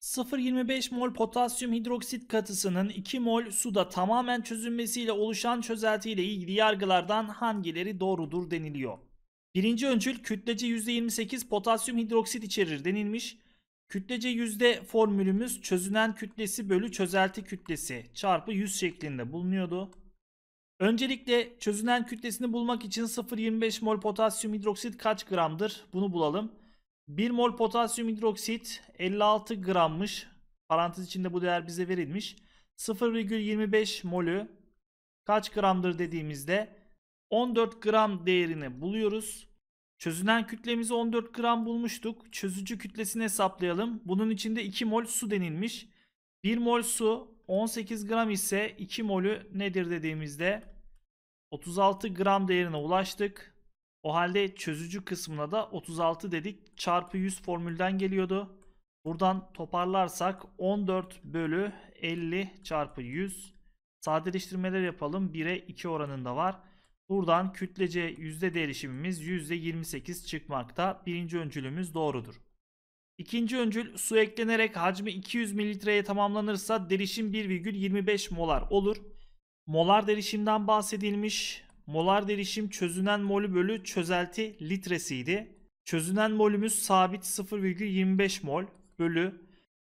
0,25 mol potasyum hidroksit katısının 2 mol suda tamamen çözünmesiyle oluşan çözeltiyle ilgili yargılardan hangileri doğrudur deniliyor. Birinci öncül kütlece %28 potasyum hidroksit içerir denilmiş. Kütlece yüzde formülümüz çözünen kütlesi bölü çözelti kütlesi çarpı 100 şeklinde bulunuyordu. Öncelikle çözünen kütlesini bulmak için 0,25 mol potasyum hidroksit kaç gramdır bunu bulalım. 1 mol potasyum hidroksit 56 grammış. Parantez içinde bu değer bize verilmiş. 0,25 molü kaç gramdır dediğimizde 14 gram değerini buluyoruz. Çözünen kütlemizi 14 gram bulmuştuk. Çözücü kütlesini hesaplayalım. Bunun içinde 2 mol su denilmiş. 1 mol su 18 gram ise 2 molü nedir dediğimizde 36 gram değerine ulaştık. O halde çözücü kısmına da 36 dedik. Çarpı 100 formülden geliyordu. Buradan toparlarsak 14 bölü 50 çarpı 100. Sadeleştirmeler yapalım. 1'e 2 oranında var. Buradan kütlece yüzde değişimimiz %28 çıkmakta. Birinci öncülümüz doğrudur. İkinci öncül su eklenerek hacmi 200 mililitreye tamamlanırsa derişim 1,25 molar olur. Molar derişimden bahsedilmiş. Molar derişim çözünen molü bölü çözelti litresiydi. Çözünen molümüz sabit 0,25 mol bölü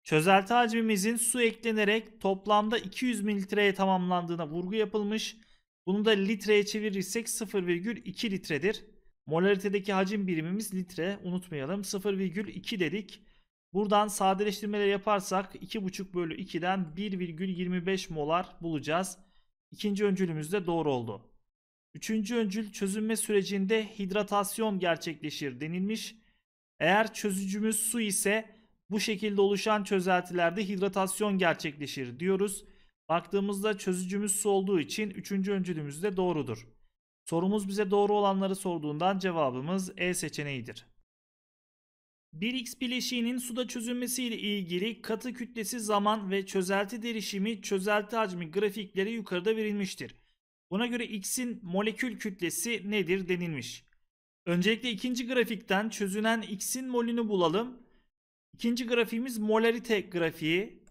çözelti hacmimizin su eklenerek toplamda 200 mililitreye tamamlandığına vurgu yapılmış. Bunu da litreye çevirirsek 0,2 litredir. Molaritedeki hacim birimimiz litre unutmayalım 0,2 dedik. Buradan sadeleştirmeleri yaparsak 2,5 bölü 2'den 1,25 molar bulacağız. İkinci öncülümüz de doğru oldu. Üçüncü öncül çözünme sürecinde hidratasyon gerçekleşir denilmiş. Eğer çözücümüz su ise bu şekilde oluşan çözeltilerde hidratasyon gerçekleşir diyoruz. Baktığımızda çözücümüz su olduğu için üçüncü öncülümüz de doğrudur. Sorumuz bize doğru olanları sorduğundan cevabımız E seçeneğidir. 1x bileşiğinin suda çözünmesi ile ilgili katı kütlesi zaman ve çözelti derişimi çözelti hacmi grafikleri yukarıda verilmiştir. Buna göre X'in molekül kütlesi nedir denilmiş. Öncelikle ikinci grafikten çözünen X'in molünü bulalım. İkinci grafiğimiz molarite grafiği.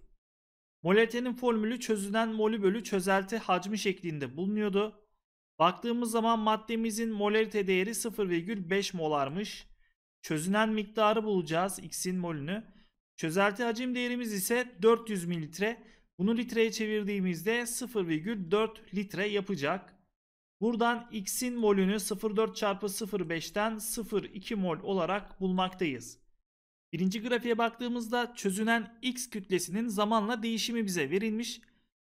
Molaritenin formülü çözünen molü bölü çözelti hacmi şeklinde bulunuyordu. Baktığımız zaman maddemizin molarite değeri 0,5 molarmış. Çözünen miktarı bulacağız X'in molünü. Çözelti hacim değerimiz ise 400 mililitre. Bunu litreye çevirdiğimizde 0,4 litre yapacak. Buradan x'in molünü 0,4 çarpı 0,5'ten 0,2 mol olarak bulmaktayız. Birinci grafiğe baktığımızda çözünen x kütlesinin zamanla değişimi bize verilmiş.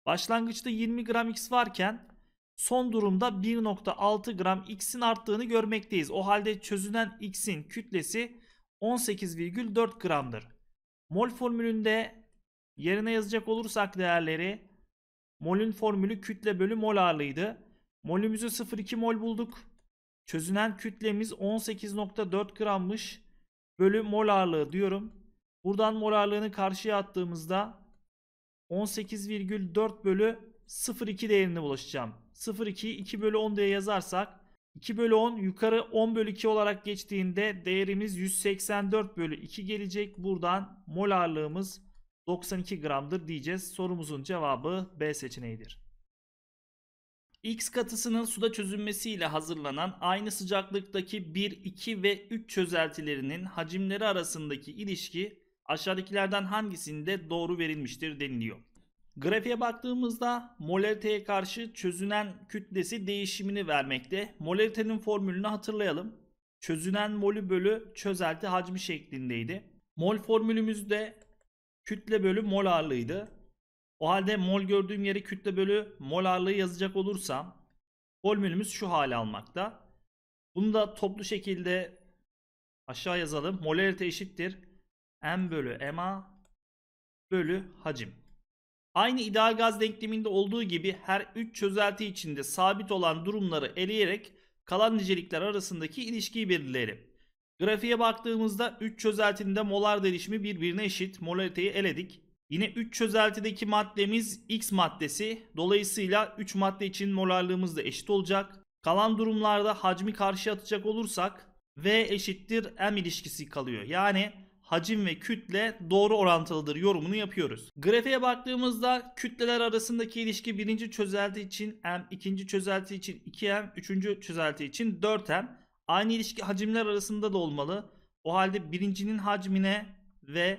Başlangıçta 20 gram x varken son durumda 1.6 gram x'in arttığını görmekteyiz. O halde çözünen x'in kütlesi 18,4 gramdır. Mol formülünde Yerine yazacak olursak değerleri molün formülü kütle bölü mol ağırlığıydı. Molümüzü 0,2 mol bulduk. Çözünen kütlemiz 18.4 grammış bölü mol ağırlığı diyorum. Buradan mol ağırlığını karşıya attığımızda 18,4 bölü 0,2 değerine ulaşacağım. 0.2 2 bölü 10 diye yazarsak 2 bölü 10 yukarı 10 bölü 2 olarak geçtiğinde değerimiz 184 bölü 2 gelecek. Buradan mol ağırlığımız 92 gramdır diyeceğiz. Sorumuzun cevabı B seçeneğidir. X katısının suda çözünmesiyle hazırlanan aynı sıcaklıktaki 1, 2 ve 3 çözeltilerinin hacimleri arasındaki ilişki aşağıdakilerden hangisinde doğru verilmiştir deniliyor. Grafiğe baktığımızda molariteye karşı çözünen kütlesi değişimini vermekte. Molaritenin formülünü hatırlayalım. Çözünen molü bölü çözelti hacmi şeklindeydi. Mol formülümüzde kütle bölü mol ağırlığıydı. O halde mol gördüğüm yeri kütle bölü mol ağırlığı yazacak olursam formülümüz şu hale almakta. Bunu da toplu şekilde aşağı yazalım. Molarite eşittir. M bölü MA bölü hacim. Aynı ideal gaz denkleminde olduğu gibi her 3 çözelti içinde sabit olan durumları eleyerek kalan nicelikler arasındaki ilişkiyi belirleyelim. Grafiğe baktığımızda 3 çözeltinde molar değişimi birbirine eşit. Molariteyi eledik. Yine 3 çözeltideki maddemiz X maddesi. Dolayısıyla 3 madde için molarlığımız da eşit olacak. Kalan durumlarda hacmi karşıya atacak olursak V eşittir M ilişkisi kalıyor. Yani hacim ve kütle doğru orantılıdır yorumunu yapıyoruz. Grafiğe baktığımızda kütleler arasındaki ilişki birinci çözelti için M, ikinci çözelti için 2M, üçüncü çözelti için 4M. Aynı ilişki hacimler arasında da olmalı. O halde birincinin hacmine ve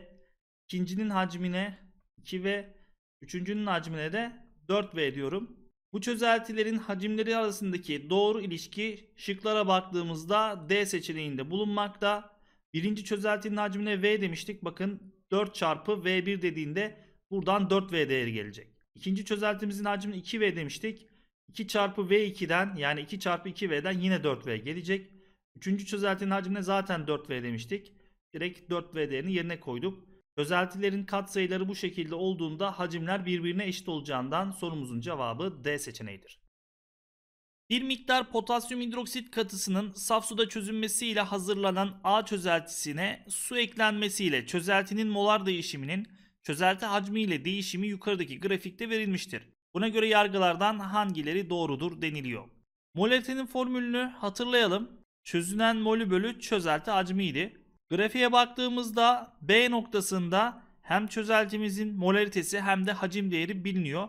ikincinin hacmine 2 ve üçüncünün hacmine de 4V diyorum. Bu çözeltilerin hacimleri arasındaki doğru ilişki şıklara baktığımızda D seçeneğinde bulunmakta. Birinci çözeltinin hacmine V demiştik. Bakın 4 çarpı V1 dediğinde buradan 4V değeri gelecek. İkinci çözeltimizin hacmini 2V demiştik. 2 çarpı V2'den yani 2 çarpı 2V'den yine 4V gelecek. Üçüncü çözeltinin hacmine zaten 4V demiştik. Direkt 4V değerini yerine koyduk. Çözeltilerin katsayıları bu şekilde olduğunda hacimler birbirine eşit olacağından sorumuzun cevabı D seçeneğidir. Bir miktar potasyum hidroksit katısının saf suda çözünmesiyle hazırlanan A çözeltisine su eklenmesiyle çözeltinin molar değişiminin çözelti hacmi ile değişimi yukarıdaki grafikte verilmiştir. Buna göre yargılardan hangileri doğrudur deniliyor. Mol formülünü hatırlayalım. Çözünen molü bölü çözelti hacmiydi. Grafiğe baktığımızda B noktasında hem çözeltimizin molaritesi hem de hacim değeri biliniyor.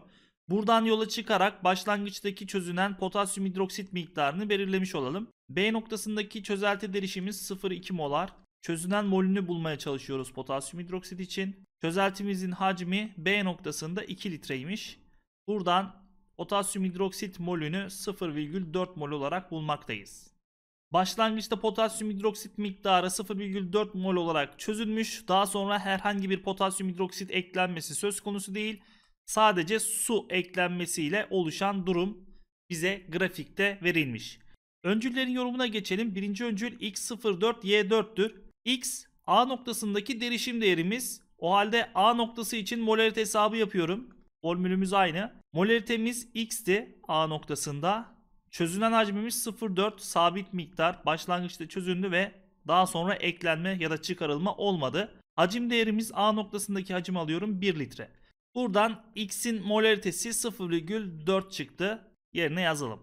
Buradan yola çıkarak başlangıçtaki çözünen potasyum hidroksit miktarını belirlemiş olalım. B noktasındaki çözelti derişimiz 0,2 molar. Çözünen molünü bulmaya çalışıyoruz potasyum hidroksit için. Çözeltimizin hacmi B noktasında 2 litreymiş. Buradan potasyum hidroksit molünü 0,4 mol olarak bulmaktayız. Başlangıçta potasyum hidroksit miktarı 0,4 mol olarak çözülmüş. Daha sonra herhangi bir potasyum hidroksit eklenmesi söz konusu değil. Sadece su eklenmesiyle oluşan durum bize grafikte verilmiş. Öncüllerin yorumuna geçelim. Birinci öncül x04y4'tür. x A noktasındaki derişim değerimiz. O halde A noktası için molarite hesabı yapıyorum. Formülümüz aynı. Molaritemiz x'ti A noktasında. Çözünen hacmimiz 0.4 sabit miktar başlangıçta çözüldü ve daha sonra eklenme ya da çıkarılma olmadı. Hacim değerimiz A noktasındaki hacim alıyorum 1 litre. Buradan X'in molaritesi 0,4 çıktı. Yerine yazalım.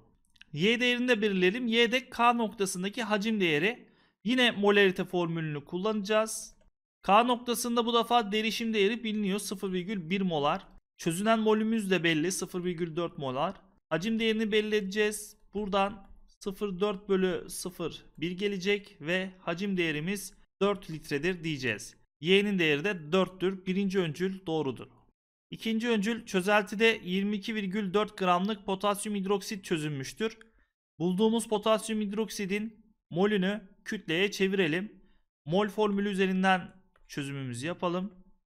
Y değerini de belirleyelim. Y'de K noktasındaki hacim değeri. Yine molarite formülünü kullanacağız. K noktasında bu defa derişim değeri biliniyor 0,1 molar. Çözünen molümüz de belli 0,4 molar. Hacim değerini belli edeceğiz. Buradan 0.4 bölü 0.1 gelecek ve hacim değerimiz 4 litredir diyeceğiz. Y'nin değeri de 4'tür. Birinci öncül doğrudur. İkinci öncül çözeltide 22,4 gramlık potasyum hidroksit çözünmüştür. Bulduğumuz potasyum hidroksidin molünü kütleye çevirelim. Mol formülü üzerinden çözümümüzü yapalım.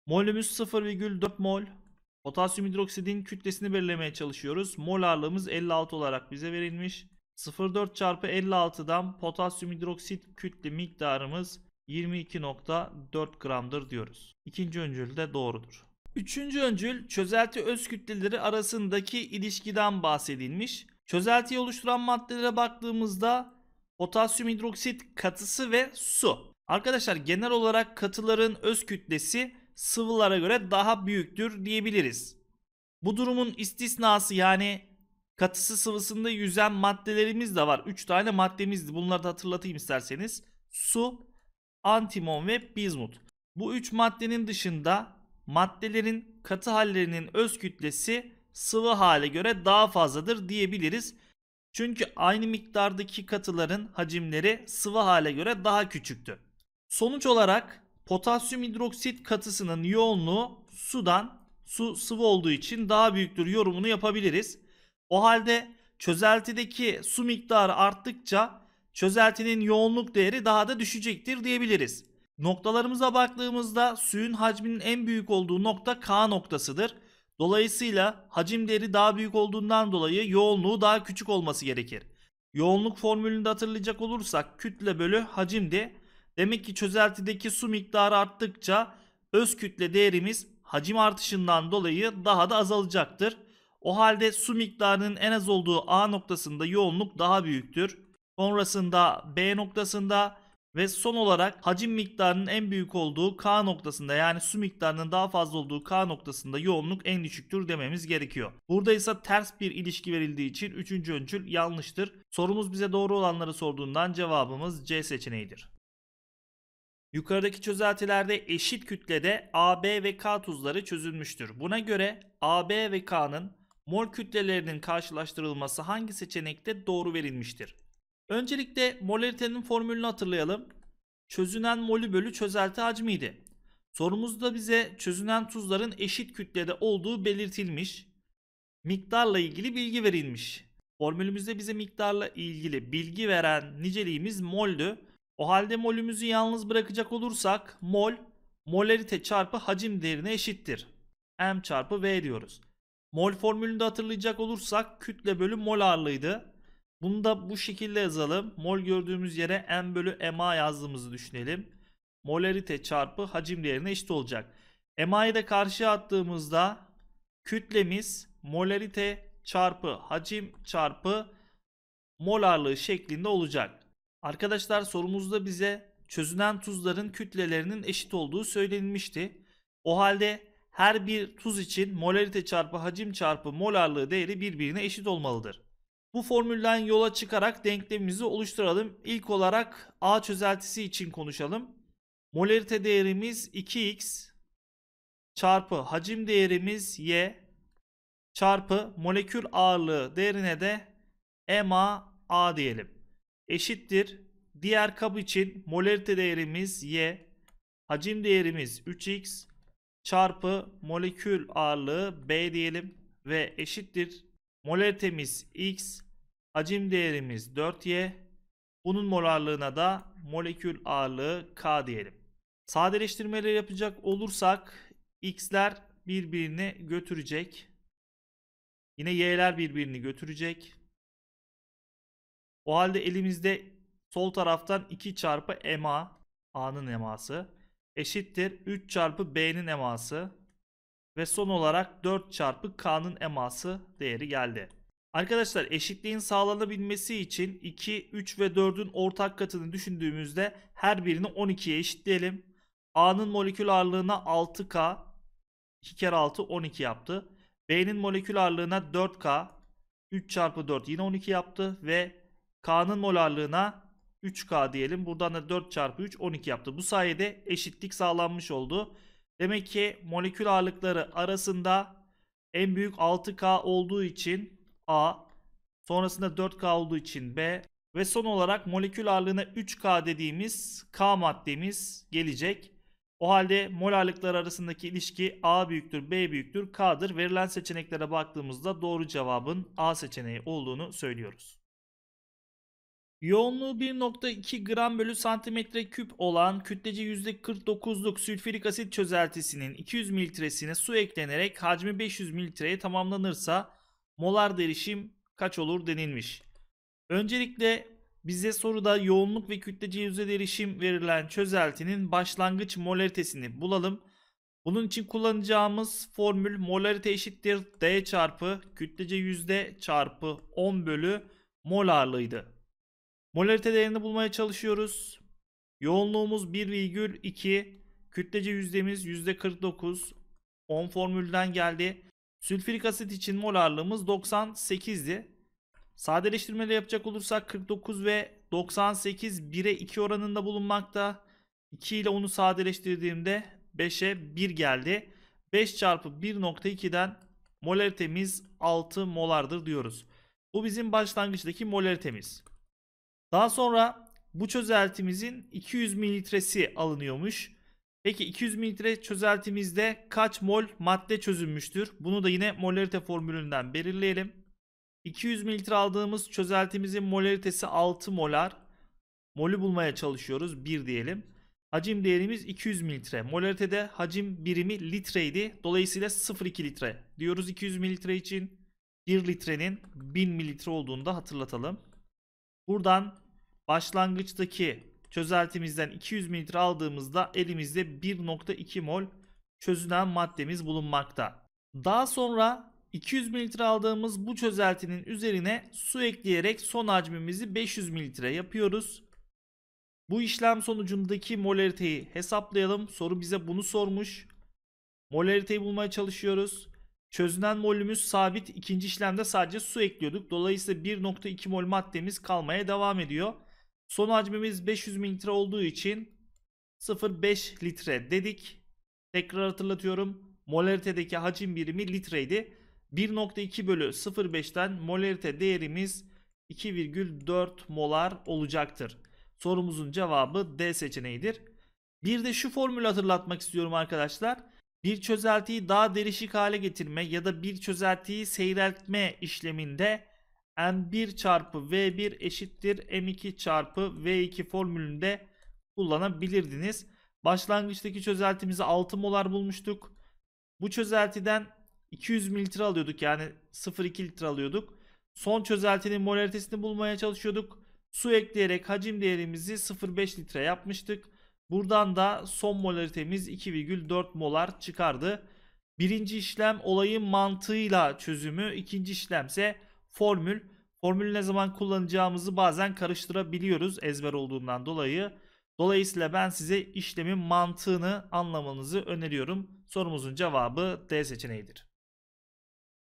Molümüz 0,4 mol. Potasyum hidroksidin kütlesini belirlemeye çalışıyoruz. Mol ağırlığımız 56 olarak bize verilmiş. 0,4 çarpı 56'dan potasyum hidroksit kütle miktarımız 22.4 gramdır diyoruz. İkinci öncül de doğrudur. Üçüncü öncül çözelti öz kütleleri arasındaki ilişkiden bahsedilmiş. Çözeltiyi oluşturan maddelere baktığımızda potasyum hidroksit katısı ve su. Arkadaşlar genel olarak katıların öz kütlesi sıvılara göre daha büyüktür diyebiliriz. Bu durumun istisnası yani katısı sıvısında yüzen maddelerimiz de var. 3 tane maddemizdi. Bunları da hatırlatayım isterseniz. Su, antimon ve bizmut. Bu 3 maddenin dışında maddelerin katı hallerinin öz kütlesi sıvı hale göre daha fazladır diyebiliriz. Çünkü aynı miktardaki katıların hacimleri sıvı hale göre daha küçüktü. Sonuç olarak Potasyum hidroksit katısının yoğunluğu sudan su sıvı olduğu için daha büyüktür yorumunu yapabiliriz. O halde çözeltideki su miktarı arttıkça çözeltinin yoğunluk değeri daha da düşecektir diyebiliriz. Noktalarımıza baktığımızda suyun hacminin en büyük olduğu nokta K noktasıdır. Dolayısıyla hacim değeri daha büyük olduğundan dolayı yoğunluğu daha küçük olması gerekir. Yoğunluk formülünü de hatırlayacak olursak kütle bölü hacim de Demek ki çözeltideki su miktarı arttıkça öz kütle değerimiz hacim artışından dolayı daha da azalacaktır. O halde su miktarının en az olduğu A noktasında yoğunluk daha büyüktür. Sonrasında B noktasında ve son olarak hacim miktarının en büyük olduğu K noktasında yani su miktarının daha fazla olduğu K noktasında yoğunluk en düşüktür dememiz gerekiyor. Burada ise ters bir ilişki verildiği için 3. öncül yanlıştır. Sorumuz bize doğru olanları sorduğundan cevabımız C seçeneğidir. Yukarıdaki çözeltilerde eşit kütlede AB ve K tuzları çözülmüştür. Buna göre AB ve K'nın mol kütlelerinin karşılaştırılması hangi seçenekte doğru verilmiştir? Öncelikle molaritenin formülünü hatırlayalım. Çözünen molü bölü çözelti hacmiydi. Sorumuzda bize çözünen tuzların eşit kütlede olduğu belirtilmiş. Miktarla ilgili bilgi verilmiş. Formülümüzde bize miktarla ilgili bilgi veren niceliğimiz moldü. O halde molümüzü yalnız bırakacak olursak mol molarite çarpı hacim değerine eşittir. M çarpı V diyoruz. Mol formülünü de hatırlayacak olursak kütle bölü mol ağırlığıydı. Bunu da bu şekilde yazalım. Mol gördüğümüz yere M bölü MA yazdığımızı düşünelim. Molarite çarpı hacim değerine eşit olacak. MA'yı da karşıya attığımızda kütlemiz molarite çarpı hacim çarpı mol ağırlığı şeklinde olacak. Arkadaşlar sorumuzda bize çözünen tuzların kütlelerinin eşit olduğu söylenmişti. O halde her bir tuz için molarite çarpı hacim çarpı mol ağırlığı değeri birbirine eşit olmalıdır. Bu formülden yola çıkarak denklemimizi oluşturalım. İlk olarak A çözeltisi için konuşalım. Molarite değerimiz 2x çarpı hacim değerimiz y çarpı molekül ağırlığı değerine de MA A diyelim eşittir. Diğer kap için molerite değerimiz Y, hacim değerimiz 3X çarpı molekül ağırlığı B diyelim ve eşittir. Molaritemiz X, hacim değerimiz 4Y, bunun molarlığına da molekül ağırlığı K diyelim. Sadeleştirmeleri yapacak olursak X'ler birbirini götürecek. Yine Y'ler birbirini götürecek. O halde elimizde sol taraftan 2 çarpı MA A'nın eması eşittir 3 çarpı B'nin eması ve son olarak 4 çarpı K'nın eması değeri geldi. Arkadaşlar eşitliğin sağlanabilmesi için 2, 3 ve 4'ün ortak katını düşündüğümüzde her birini 12'ye eşitleyelim. A'nın molekül ağırlığına 6K 2 kere 6 12 yaptı. B'nin molekül ağırlığına 4K 3 çarpı 4 yine 12 yaptı ve K'nın molarlığına 3K diyelim. Buradan da 4 çarpı 3 12 yaptı. Bu sayede eşitlik sağlanmış oldu. Demek ki molekül ağırlıkları arasında en büyük 6K olduğu için A, sonrasında 4K olduğu için B ve son olarak molekül ağırlığına 3K dediğimiz K maddemiz gelecek. O halde mol ağırlıkları arasındaki ilişki A büyüktür, B büyüktür, K'dır. Verilen seçeneklere baktığımızda doğru cevabın A seçeneği olduğunu söylüyoruz. Yoğunluğu 1.2 gram bölü santimetre küp olan kütlece %49'luk sülfürik asit çözeltisinin 200 mililitresine su eklenerek hacmi 500 mililitreye tamamlanırsa molar derişim kaç olur denilmiş. Öncelikle bize soruda yoğunluk ve kütlece yüzde derişim verilen çözeltinin başlangıç molaritesini bulalım. Bunun için kullanacağımız formül molarite eşittir D çarpı kütlece yüzde çarpı 10 bölü molarlıydı. Molarite değerini bulmaya çalışıyoruz. Yoğunluğumuz 1,2. Kütlece yüzdemiz %49. 10 formülden geldi. Sülfürik asit için mol molarlığımız 98'di. Sadeleştirmeyle yapacak olursak 49 ve 98 1'e 2 oranında bulunmakta. 2 ile onu sadeleştirdiğimde 5'e 1 geldi. 5 çarpı 1.2'den molaritemiz 6 molardır diyoruz. Bu bizim başlangıçtaki molaritemiz. Daha sonra bu çözeltimizin 200 mililitresi alınıyormuş. Peki 200 mililitre çözeltimizde kaç mol madde çözülmüştür? Bunu da yine molarite formülünden belirleyelim. 200 mililitre aldığımız çözeltimizin molaritesi 6 molar. Molü bulmaya çalışıyoruz 1 diyelim. Hacim değerimiz 200 mililitre. Molaritede hacim birimi litreydi. Dolayısıyla 0,2 litre diyoruz 200 mililitre için. 1 litrenin 1000 mililitre olduğunu da hatırlatalım. Buradan başlangıçtaki çözeltimizden 200 mililitre aldığımızda elimizde 1.2 mol çözünen maddemiz bulunmakta. Daha sonra 200 mililitre aldığımız bu çözeltinin üzerine su ekleyerek son hacmimizi 500 mililitre yapıyoruz. Bu işlem sonucundaki molariteyi hesaplayalım. Soru bize bunu sormuş. Molariteyi bulmaya çalışıyoruz. Çözünen molümüz sabit. İkinci işlemde sadece su ekliyorduk. Dolayısıyla 1.2 mol maddemiz kalmaya devam ediyor. Son hacmimiz 500 mililitre olduğu için 0,5 litre dedik. Tekrar hatırlatıyorum. Molaritedeki hacim birimi litreydi. 1.2 bölü 0.5'ten molarite değerimiz 2,4 molar olacaktır. Sorumuzun cevabı D seçeneğidir. Bir de şu formülü hatırlatmak istiyorum arkadaşlar. Bir çözeltiyi daha derişik hale getirme ya da bir çözeltiyi seyreltme işleminde M1 çarpı V1 eşittir M2 çarpı V2 formülünde kullanabilirdiniz. Başlangıçtaki çözeltimizi 6 molar bulmuştuk. Bu çözeltiden 200 mililitre alıyorduk yani 0,2 litre alıyorduk. Son çözeltinin molaritesini bulmaya çalışıyorduk. Su ekleyerek hacim değerimizi 0,5 litre yapmıştık. Buradan da son molaritemiz 2,4 molar çıkardı. Birinci işlem olayın mantığıyla çözümü, ikinci işlemse formül. Formülü ne zaman kullanacağımızı bazen karıştırabiliyoruz ezber olduğundan dolayı. Dolayısıyla ben size işlemin mantığını anlamanızı öneriyorum. Sorumuzun cevabı D seçeneğidir.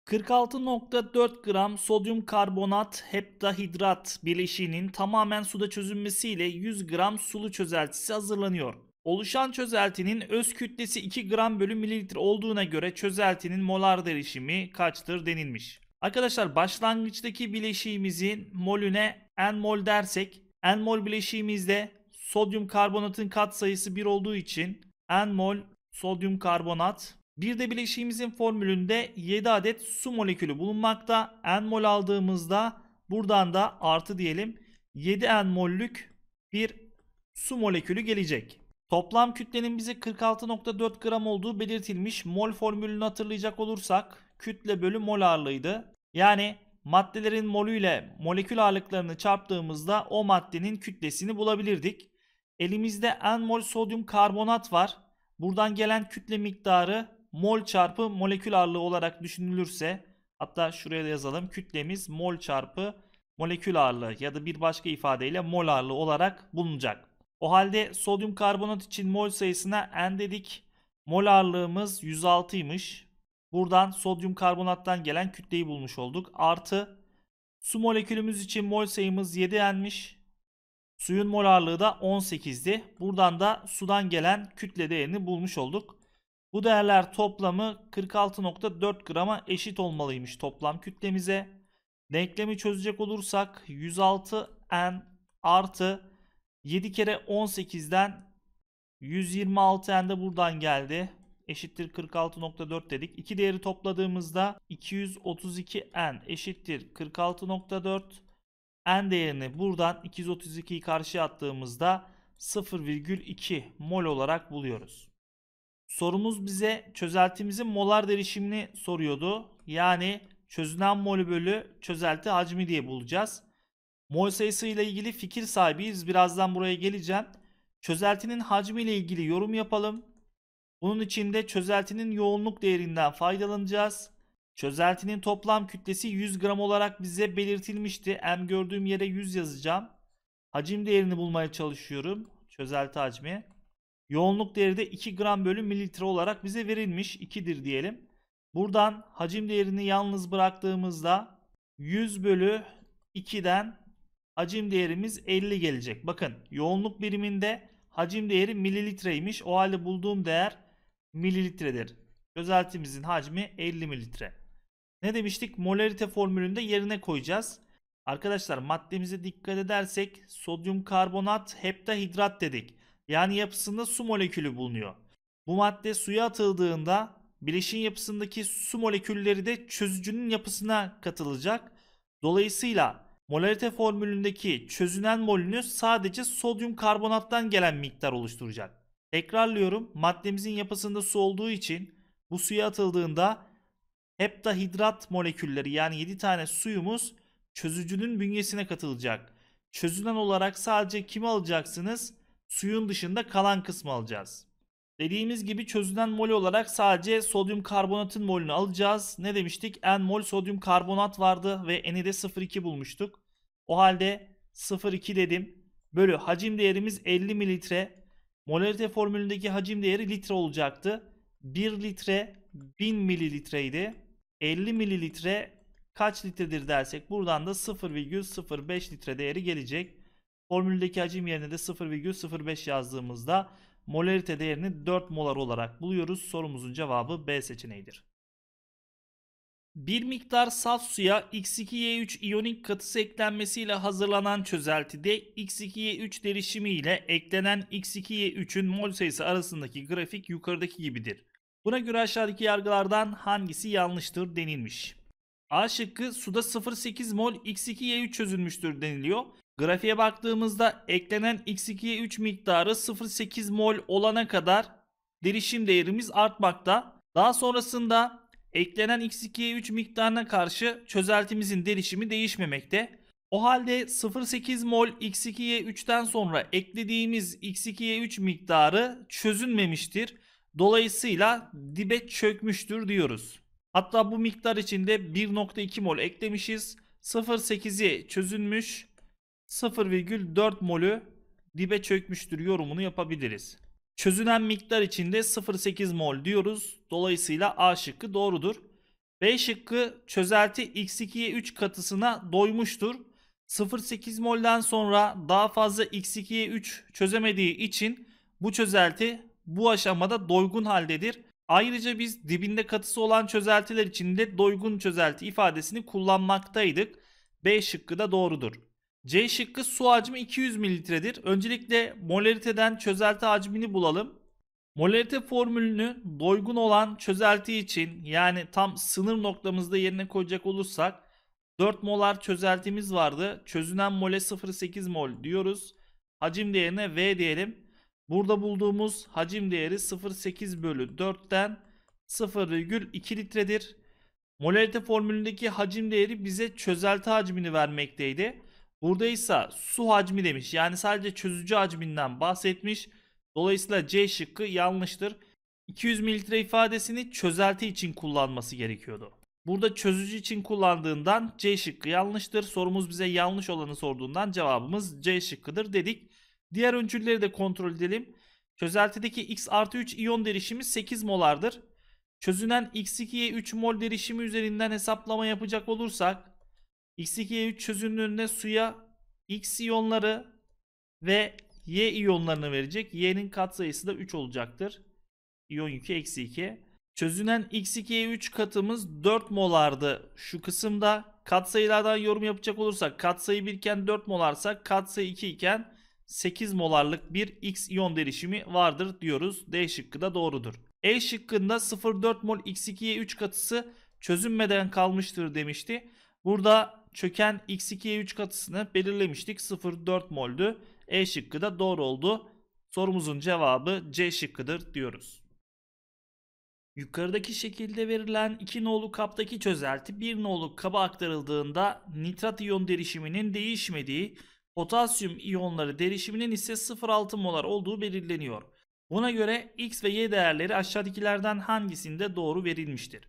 46.4 gram sodyum karbonat heptahidrat bileşiğinin tamamen suda çözülmesiyle 100 gram sulu çözeltisi hazırlanıyor. Oluşan çözeltinin öz kütlesi 2 gram bölü mililitre olduğuna göre çözeltinin molar derişimi kaçtır denilmiş. Arkadaşlar başlangıçtaki bileşiğimizin molüne n mol dersek n mol bileşiğimizde sodyum karbonatın katsayısı 1 olduğu için n mol sodyum karbonat. Bir de bileşiğimizin formülünde 7 adet su molekülü bulunmakta. n mol aldığımızda buradan da artı diyelim 7 n mollük bir su molekülü gelecek. Toplam kütlenin bize 46.4 gram olduğu belirtilmiş mol formülünü hatırlayacak olursak kütle bölü mol ağırlığıydı. Yani maddelerin molü ile molekül ağırlıklarını çarptığımızda o maddenin kütlesini bulabilirdik. Elimizde n mol sodyum karbonat var. Buradan gelen kütle miktarı mol çarpı molekül ağırlığı olarak düşünülürse hatta şuraya da yazalım kütlemiz mol çarpı molekül ağırlığı ya da bir başka ifadeyle mol ağırlığı olarak bulunacak. O halde sodyum karbonat için mol sayısına n dedik. Mol ağırlığımız 106'ymış. Buradan sodyum karbonattan gelen kütleyi bulmuş olduk. Artı su molekülümüz için mol sayımız 7n'miş. Suyun mol ağırlığı da 18'di. Buradan da sudan gelen kütle değerini bulmuş olduk. Bu değerler toplamı 46.4 grama eşit olmalıymış toplam kütlemize. Denklemi çözecek olursak 106n artı 7 kere 18'den 126n de buradan geldi eşittir 46.4 dedik. İki değeri topladığımızda 232n eşittir 46.4 n değerini buradan 232'yi karşıya attığımızda 0,2 mol olarak buluyoruz. Sorumuz bize çözeltimizin molar derişimini soruyordu. Yani çözünen mol bölü çözelti hacmi diye bulacağız. Mol sayısı ile ilgili fikir sahibiyiz. Birazdan buraya geleceğim. Çözeltinin hacmi ile ilgili yorum yapalım. Bunun için de çözeltinin yoğunluk değerinden faydalanacağız. Çözeltinin toplam kütlesi 100 gram olarak bize belirtilmişti. M gördüğüm yere 100 yazacağım. Hacim değerini bulmaya çalışıyorum. Çözelti hacmi. Yoğunluk değeri de 2 gram bölü mililitre olarak bize verilmiş. 2'dir diyelim. Buradan hacim değerini yalnız bıraktığımızda 100 bölü 2'den hacim değerimiz 50 gelecek. Bakın yoğunluk biriminde hacim değeri mililitreymiş. O halde bulduğum değer mililitredir. Gözeltimizin hacmi 50 mililitre. Ne demiştik? Molarite formülünde yerine koyacağız. Arkadaşlar maddemize dikkat edersek sodyum karbonat heptahidrat dedik. Yani yapısında su molekülü bulunuyor. Bu madde suya atıldığında bileşin yapısındaki su molekülleri de çözücünün yapısına katılacak. Dolayısıyla molarite formülündeki çözünen molünü sadece sodyum karbonattan gelen miktar oluşturacak. Tekrarlıyorum maddemizin yapısında su olduğu için bu suya atıldığında heptahidrat molekülleri yani 7 tane suyumuz çözücünün bünyesine katılacak. Çözünen olarak sadece kimi alacaksınız? Suyun dışında kalan kısmı alacağız. Dediğimiz gibi çözünen mol olarak sadece sodyum karbonatın molünü alacağız. Ne demiştik? En mol sodyum karbonat vardı ve eni de 0,2 bulmuştuk. O halde 0,2 dedim. Bölü hacim değerimiz 50 mililitre Molarite formülündeki hacim değeri litre olacaktı. 1 litre 1000 mililitreydi. 50 mililitre kaç litredir dersek buradan da 0,05 litre değeri gelecek. Formüldeki hacim yerine de 0,05 yazdığımızda molarite değerini 4 molar olarak buluyoruz. Sorumuzun cevabı B seçeneğidir. Bir miktar saf suya X2Y3 iyonik katısı eklenmesiyle hazırlanan çözeltide X2Y3 derişimi ile eklenen X2Y3'ün mol sayısı arasındaki grafik yukarıdaki gibidir. Buna göre aşağıdaki yargılardan hangisi yanlıştır denilmiş. A şıkkı suda 0.8 mol X2Y3 çözülmüştür deniliyor. Grafiğe baktığımızda eklenen X2Y3 miktarı 0.8 mol olana kadar derişim değerimiz artmakta. Daha sonrasında Eklenen X2Y3 miktarına karşı çözeltimizin derişimi değişmemekte. O halde 0.8 mol X2Y3'ten sonra eklediğimiz X2Y3 miktarı çözünmemiştir. Dolayısıyla dibe çökmüştür diyoruz. Hatta bu miktar içinde 1.2 mol eklemişiz. 0.8'i çözünmüş 0.4 molü dibe çökmüştür yorumunu yapabiliriz. Çözünen miktar içinde 0.8 mol diyoruz. Dolayısıyla A şıkkı doğrudur. B şıkkı çözelti x2'ye 3 katısına doymuştur. 0.8 mol'den sonra daha fazla x2'ye 3 çözemediği için bu çözelti bu aşamada doygun haldedir. Ayrıca biz dibinde katısı olan çözeltiler içinde doygun çözelti ifadesini kullanmaktaydık. B şıkkı da doğrudur. C şıkkı su hacmi 200 mililitredir. Öncelikle moleriteden çözelti hacmini bulalım. Molarite formülünü doygun olan çözelti için yani tam sınır noktamızda yerine koyacak olursak 4 molar çözeltimiz vardı. Çözünen mole 0.8 mol diyoruz. Hacim değerine V diyelim. Burada bulduğumuz hacim değeri 0.8 bölü 4'ten 0,2 litredir. Molarite formülündeki hacim değeri bize çözelti hacmini vermekteydi. Burada ise su hacmi demiş. Yani sadece çözücü hacminden bahsetmiş. Dolayısıyla C şıkkı yanlıştır. 200 mililitre ifadesini çözelti için kullanması gerekiyordu. Burada çözücü için kullandığından C şıkkı yanlıştır. Sorumuz bize yanlış olanı sorduğundan cevabımız C şıkkıdır dedik. Diğer öncülleri de kontrol edelim. Çözeltideki X artı 3 iyon derişimi 8 molardır. Çözünen X2'ye 3 mol derişimi üzerinden hesaplama yapacak olursak X2Y3 e çözünürlüğünde suya X iyonları ve Y iyonlarını verecek. Y'nin katsayısı da 3 olacaktır. İyon yükü eksi 2. Çözünen X2Y3 e katımız 4 molardı şu kısımda. Katsayılardan yorum yapacak olursak katsayı 1 iken 4 molarsa katsayı 2 iken 8 molarlık bir X iyon derişimi vardır diyoruz. D şıkkı da doğrudur. E şıkkında 0,4 mol X2Y3 e katısı çözünmeden kalmıştır demişti. Burada çöken x2'ye 3 katısını belirlemiştik. 0,4 moldü E şıkkı da doğru oldu. Sorumuzun cevabı C şıkkıdır diyoruz. Yukarıdaki şekilde verilen 2 nolu kaptaki çözelti 1 nolu kaba aktarıldığında nitrat iyon derişiminin değişmediği, potasyum iyonları derişiminin ise 0,6 molar olduğu belirleniyor. Buna göre x ve y değerleri aşağıdakilerden hangisinde doğru verilmiştir?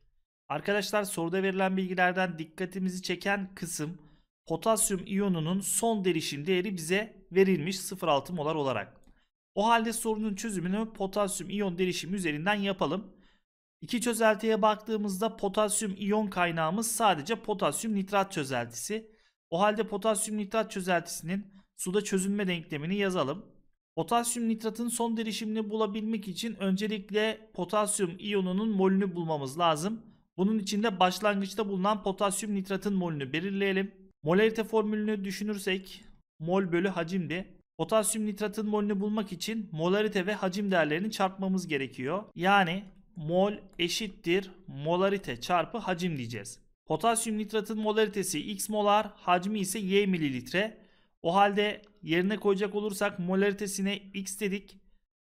Arkadaşlar soruda verilen bilgilerden dikkatimizi çeken kısım potasyum iyonunun son derişim değeri bize verilmiş 0.6 molar olarak. O halde sorunun çözümünü potasyum iyon derişimi üzerinden yapalım. İki çözeltiye baktığımızda potasyum iyon kaynağımız sadece potasyum nitrat çözeltisi. O halde potasyum nitrat çözeltisinin suda çözünme denklemini yazalım. Potasyum nitratın son derişimini bulabilmek için öncelikle potasyum iyonunun molünü bulmamız lazım. Bunun için de başlangıçta bulunan potasyum nitratın molünü belirleyelim. Molarite formülünü düşünürsek mol bölü hacimdi. Potasyum nitratın molünü bulmak için molarite ve hacim değerlerini çarpmamız gerekiyor. Yani mol eşittir molarite çarpı hacim diyeceğiz. Potasyum nitratın molaritesi x molar, hacmi ise y mililitre. O halde yerine koyacak olursak molaritesine x dedik.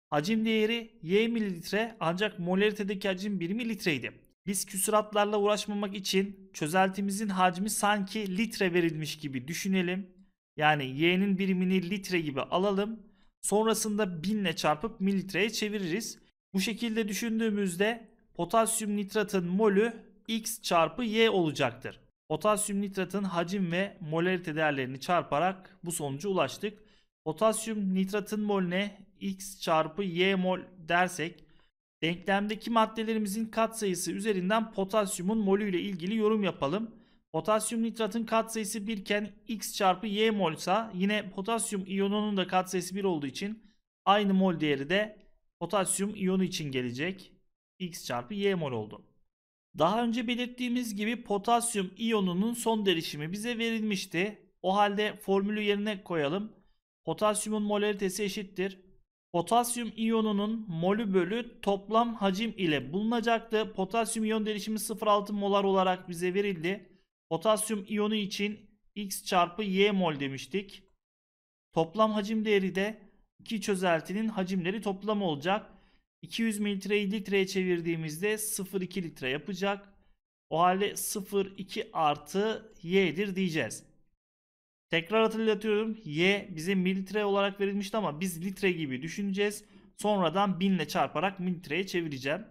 Hacim değeri y mililitre ancak molaritedeki hacim birimi mililitreydi. Biz küsuratlarla uğraşmamak için çözeltimizin hacmi sanki litre verilmiş gibi düşünelim. Yani y'nin birimini litre gibi alalım. Sonrasında binle çarpıp mililitreye çeviririz. Bu şekilde düşündüğümüzde potasyum nitratın molü x çarpı y olacaktır. Potasyum nitratın hacim ve molarite değerlerini çarparak bu sonuca ulaştık. Potasyum nitratın mol ne x çarpı y mol dersek Denklemdeki maddelerimizin katsayısı üzerinden potasyumun molü ile ilgili yorum yapalım. Potasyum nitratın katsayısı 1 iken x çarpı y molsa yine potasyum iyonunun da katsayısı 1 olduğu için aynı mol değeri de potasyum iyonu için gelecek. x çarpı y mol oldu. Daha önce belirttiğimiz gibi potasyum iyonunun son derişimi bize verilmişti. O halde formülü yerine koyalım. Potasyumun molaritesi eşittir potasyum iyonunun molü bölü toplam hacim ile bulunacaktı. Potasyum iyon derişimi 0.6 molar olarak bize verildi. Potasyum iyonu için x çarpı y mol demiştik. Toplam hacim değeri de iki çözeltinin hacimleri toplamı olacak. 200 mililitreyi litreye çevirdiğimizde 0,2 litre yapacak. O halde 0,2 artı y'dir diyeceğiz. Tekrar hatırlatıyorum. Y bize mililitre olarak verilmişti ama biz litre gibi düşüneceğiz. Sonradan 1000 ile çarparak mililitreye çevireceğim.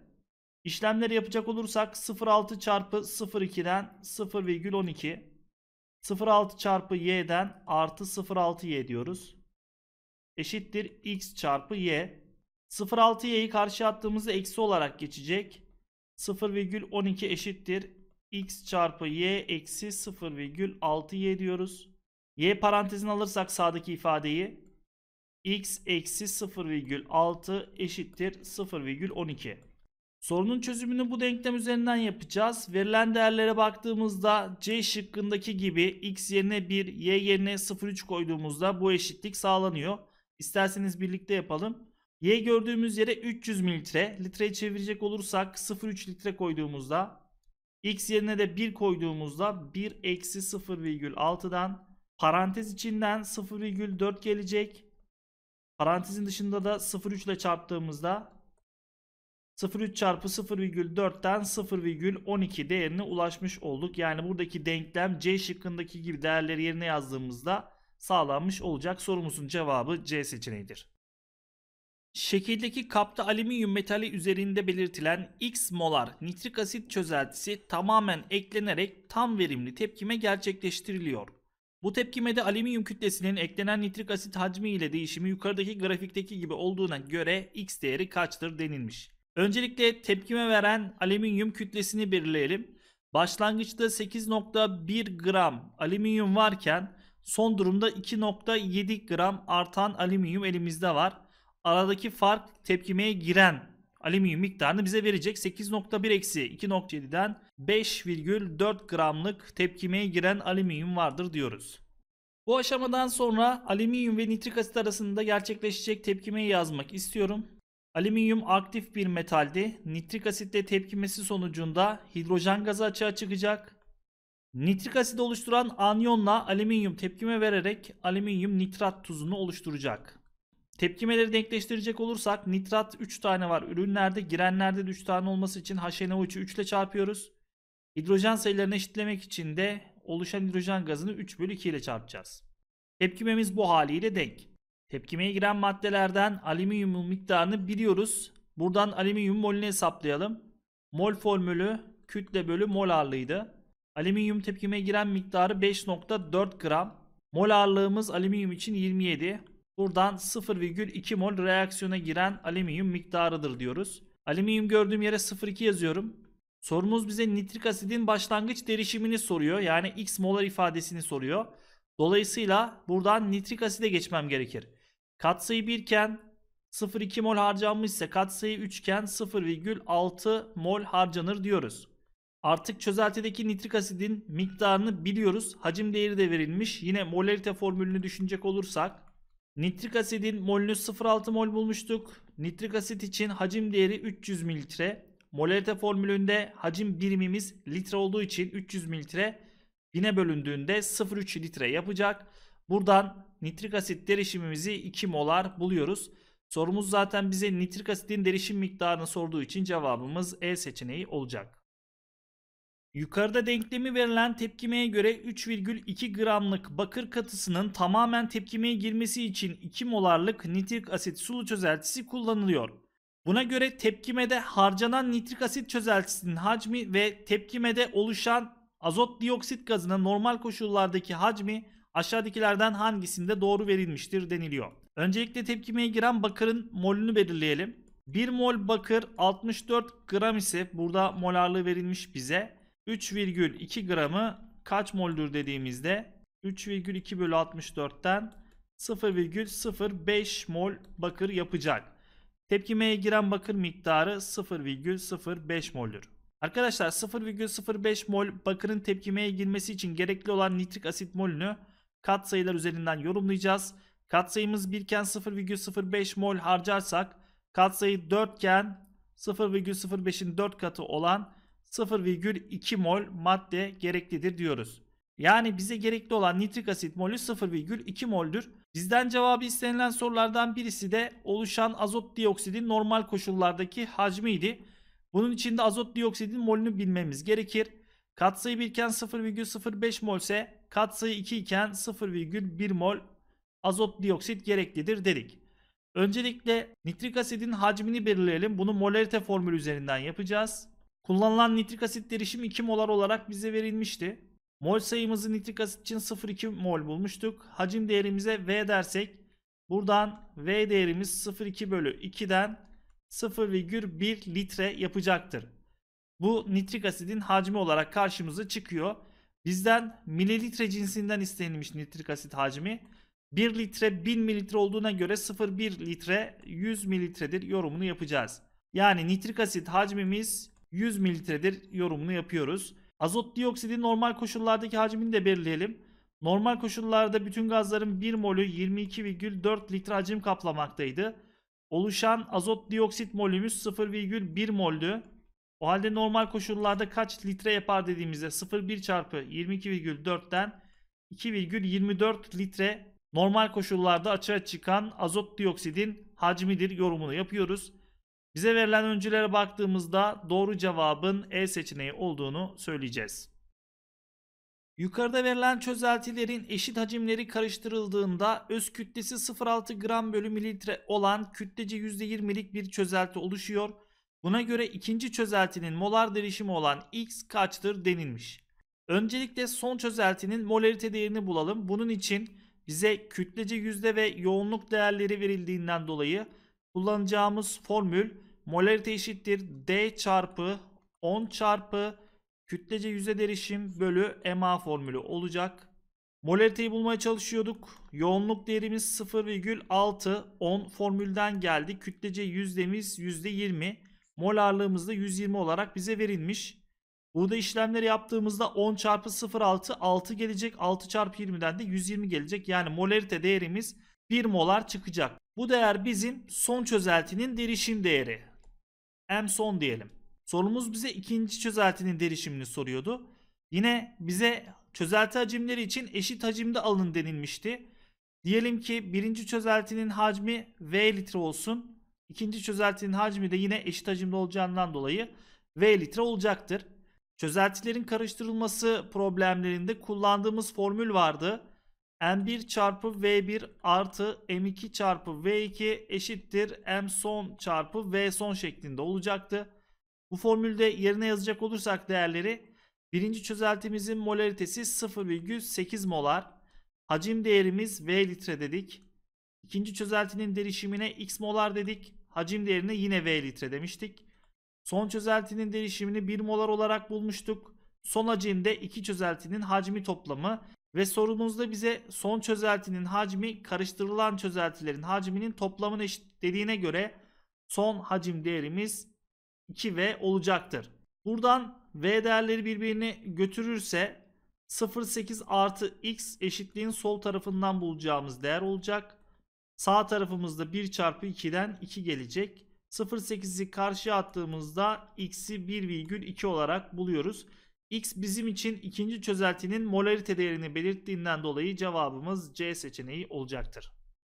İşlemleri yapacak olursak 0.6 çarpı 0.2'den 0.12 0.6 çarpı y'den artı 0.6 y diyoruz. Eşittir x çarpı y. 0.6 y'yi karşıya attığımızda eksi olarak geçecek. 0.12 eşittir x çarpı y eksi 0.6 y diyoruz. Y parantezini alırsak sağdaki ifadeyi x eksi 0,6 eşittir 0,12. Sorunun çözümünü bu denklem üzerinden yapacağız. Verilen değerlere baktığımızda c şıkkındaki gibi x yerine 1, y yerine 0,3 koyduğumuzda bu eşitlik sağlanıyor. İsterseniz birlikte yapalım. Y gördüğümüz yere 300 mililitre, litreye çevirecek olursak 0,3 litre koyduğumuzda x yerine de 1 koyduğumuzda 1 eksi 0,6'dan Parantez içinden 0,4 gelecek. Parantezin dışında da 0,3 ile çarptığımızda 0,3 çarpı 0,4'ten 0,12 değerine ulaşmış olduk. Yani buradaki denklem C şıkkındaki gibi değerleri yerine yazdığımızda sağlanmış olacak. Sorumuzun cevabı C seçeneğidir. Şekildeki kapta alüminyum metali üzerinde belirtilen X molar nitrik asit çözeltisi tamamen eklenerek tam verimli tepkime gerçekleştiriliyor. Bu tepkimede alüminyum kütlesinin eklenen nitrik asit hacmi ile değişimi yukarıdaki grafikteki gibi olduğuna göre x değeri kaçtır denilmiş. Öncelikle tepkime veren alüminyum kütlesini belirleyelim. Başlangıçta 8.1 gram alüminyum varken son durumda 2.7 gram artan alüminyum elimizde var. Aradaki fark tepkimeye giren alüminyum miktarını bize verecek. 8.1 eksi 2.7'den 5,4 gramlık tepkimeye giren alüminyum vardır diyoruz. Bu aşamadan sonra alüminyum ve nitrik asit arasında gerçekleşecek tepkimeyi yazmak istiyorum. Alüminyum aktif bir metaldi. Nitrik asitle tepkimesi sonucunda hidrojen gazı açığa çıkacak. Nitrik asit oluşturan anyonla alüminyum tepkime vererek alüminyum nitrat tuzunu oluşturacak. Tepkimeleri denkleştirecek olursak nitrat 3 tane var. Ürünlerde girenlerde de 3 tane olması için HNO3'ü 3 ile çarpıyoruz. Hidrojen sayılarını eşitlemek için de oluşan hidrojen gazını 3 bölü 2 ile çarpacağız. Tepkimemiz bu haliyle denk. Tepkimeye giren maddelerden alüminyumun miktarını biliyoruz. Buradan alüminyum molünü hesaplayalım. Mol formülü kütle bölü mol ağırlığıydı. Alüminyum tepkimeye giren miktarı 5.4 gram. Mol ağırlığımız alüminyum için 27. Buradan 0,2 mol reaksiyona giren alüminyum miktarıdır diyoruz. Alüminyum gördüğüm yere 0,2 yazıyorum. Sorumuz bize nitrik asidin başlangıç derişimini soruyor. Yani x molar ifadesini soruyor. Dolayısıyla buradan nitrik aside geçmem gerekir. Katsayı 1 iken 0,2 mol harcanmışsa katsayı 3 iken 0,6 mol harcanır diyoruz. Artık çözeltideki nitrik asidin miktarını biliyoruz. Hacim değeri de verilmiş. Yine molarite formülünü düşünecek olursak Nitrik asidin molünü 0.6 mol bulmuştuk. Nitrik asit için hacim değeri 300 mililitre. Molarite formülünde hacim birimimiz litre olduğu için 300 mililitre 1000'e bölündüğünde 0.3 litre yapacak. Buradan nitrik asit derişimimizi 2 molar buluyoruz. Sorumuz zaten bize nitrik asidin derişim miktarını sorduğu için cevabımız E seçeneği olacak. Yukarıda denklemi verilen tepkimeye göre 3,2 gramlık bakır katısının tamamen tepkimeye girmesi için 2 molarlık nitrik asit sulu çözeltisi kullanılıyor. Buna göre tepkimede harcanan nitrik asit çözeltisinin hacmi ve tepkimede oluşan azot dioksit gazının normal koşullardaki hacmi aşağıdakilerden hangisinde doğru verilmiştir deniliyor. Öncelikle tepkimeye giren bakırın molünü belirleyelim. 1 mol bakır 64 gram ise burada molarlığı verilmiş bize. 3,2 gramı kaç moldür dediğimizde 3,2 bölü 64'ten 0,05 mol bakır yapacak. Tepkimeye giren bakır miktarı 0,05 moldür. Arkadaşlar 0,05 mol bakırın tepkimeye girmesi için gerekli olan nitrik asit molünü katsayılar üzerinden yorumlayacağız. Katsayımız 1 iken 0,05 mol harcarsak katsayı 4 iken 0,05'in 4 katı olan 0,2 mol madde gereklidir diyoruz. Yani bize gerekli olan nitrik asit molü 0,2 moldür. Bizden cevabı istenilen sorulardan birisi de oluşan azot dioksidin normal koşullardaki hacmiydi. Bunun için de azot dioksidin molünü bilmemiz gerekir. Katsayı 1 iken 0,05 mol ise katsayı 2 iken 0,1 mol azot dioksit gereklidir dedik. Öncelikle nitrik asidin hacmini belirleyelim. Bunu molarite formülü üzerinden yapacağız. Kullanılan nitrik asit derişimi 2 molar olarak bize verilmişti. Mol sayımızı nitrik asit için 0,2 mol bulmuştuk. Hacim değerimize V dersek buradan V değerimiz 0,2 bölü 2'den 0,1 litre yapacaktır. Bu nitrik asidin hacmi olarak karşımıza çıkıyor. Bizden mililitre cinsinden istenilmiş nitrik asit hacmi. 1 litre 1000 mililitre olduğuna göre 0,1 litre 100 mililitredir yorumunu yapacağız. Yani nitrik asit hacmimiz 100 mililitredir yorumunu yapıyoruz. Azot dioksidi normal koşullardaki hacmini de belirleyelim. Normal koşullarda bütün gazların 1 molü 22,4 litre hacim kaplamaktaydı. Oluşan azot dioksit molümüz 0,1 moldü. O halde normal koşullarda kaç litre yapar dediğimizde 0,1 çarpı 22,4'ten 2,24 litre normal koşullarda açığa çıkan azot dioksidin hacmidir yorumunu yapıyoruz. Bize verilen öncülere baktığımızda doğru cevabın E seçeneği olduğunu söyleyeceğiz. Yukarıda verilen çözeltilerin eşit hacimleri karıştırıldığında öz kütlesi 0.6 gram bölü mililitre olan kütlece %20'lik bir çözelti oluşuyor. Buna göre ikinci çözeltinin molar derişimi olan X kaçtır denilmiş. Öncelikle son çözeltinin molarite değerini bulalım. Bunun için bize kütlece yüzde ve yoğunluk değerleri verildiğinden dolayı Kullanacağımız formül molarite eşittir D çarpı 10 çarpı kütlece yüze derişim bölü MA formülü olacak. Molariteyi bulmaya çalışıyorduk. Yoğunluk değerimiz 0,6 10 formülden geldi. Kütlece yüzdemiz %20. Molarlığımız da 120 olarak bize verilmiş. Burada işlemleri yaptığımızda 10 çarpı 0,6 6 gelecek. 6 çarpı 20'den de 120 gelecek. Yani molarite değerimiz 1 molar çıkacak. Bu değer bizim son çözeltinin derişim değeri. M son diyelim. Sorumuz bize ikinci çözeltinin derişimini soruyordu. Yine bize çözelti hacimleri için eşit hacimde alın denilmişti. Diyelim ki birinci çözeltinin hacmi V litre olsun. İkinci çözeltinin hacmi de yine eşit hacimde olacağından dolayı V litre olacaktır. Çözeltilerin karıştırılması problemlerinde kullandığımız formül vardı. M1 çarpı V1 artı M2 çarpı V2 eşittir M son çarpı V son şeklinde olacaktı. Bu formülde yerine yazacak olursak değerleri birinci çözeltimizin molaritesi 0,8 molar. Hacim değerimiz V litre dedik. İkinci çözeltinin derişimine X molar dedik. Hacim değerine yine V litre demiştik. Son çözeltinin derişimini 1 molar olarak bulmuştuk. Son hacimde iki çözeltinin hacmi toplamı ve sorumuzda bize son çözeltinin hacmi karıştırılan çözeltilerin hacminin toplamını eşit dediğine göre son hacim değerimiz 2V olacaktır. Buradan V değerleri birbirini götürürse 0,8 artı x eşitliğin sol tarafından bulacağımız değer olacak. Sağ tarafımızda 1 çarpı 2'den 2 gelecek. 0,8'i karşıya attığımızda x'i 1,2 olarak buluyoruz. X bizim için ikinci çözeltinin molarite değerini belirttiğinden dolayı cevabımız C seçeneği olacaktır.